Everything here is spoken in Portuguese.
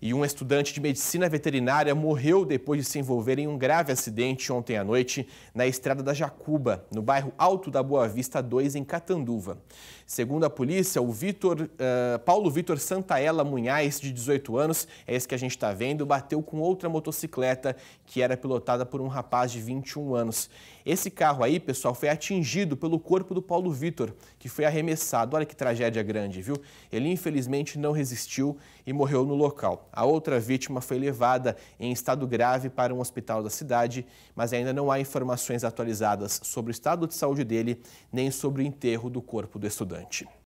E um estudante de medicina veterinária morreu depois de se envolver em um grave acidente ontem à noite na estrada da Jacuba, no bairro Alto da Boa Vista 2, em Catanduva. Segundo a polícia, o uh, Paulo Vitor Santaella Munhais, de 18 anos, é esse que a gente está vendo, bateu com outra motocicleta que era pilotada por um rapaz de 21 anos. Esse carro aí, pessoal, foi atingido pelo corpo do Paulo Vitor, que foi arremessado. Olha que tragédia grande, viu? Ele infelizmente não resistiu e morreu no local. A outra vítima foi levada em estado grave para um hospital da cidade, mas ainda não há informações atualizadas sobre o estado de saúde dele nem sobre o enterro do corpo do estudante.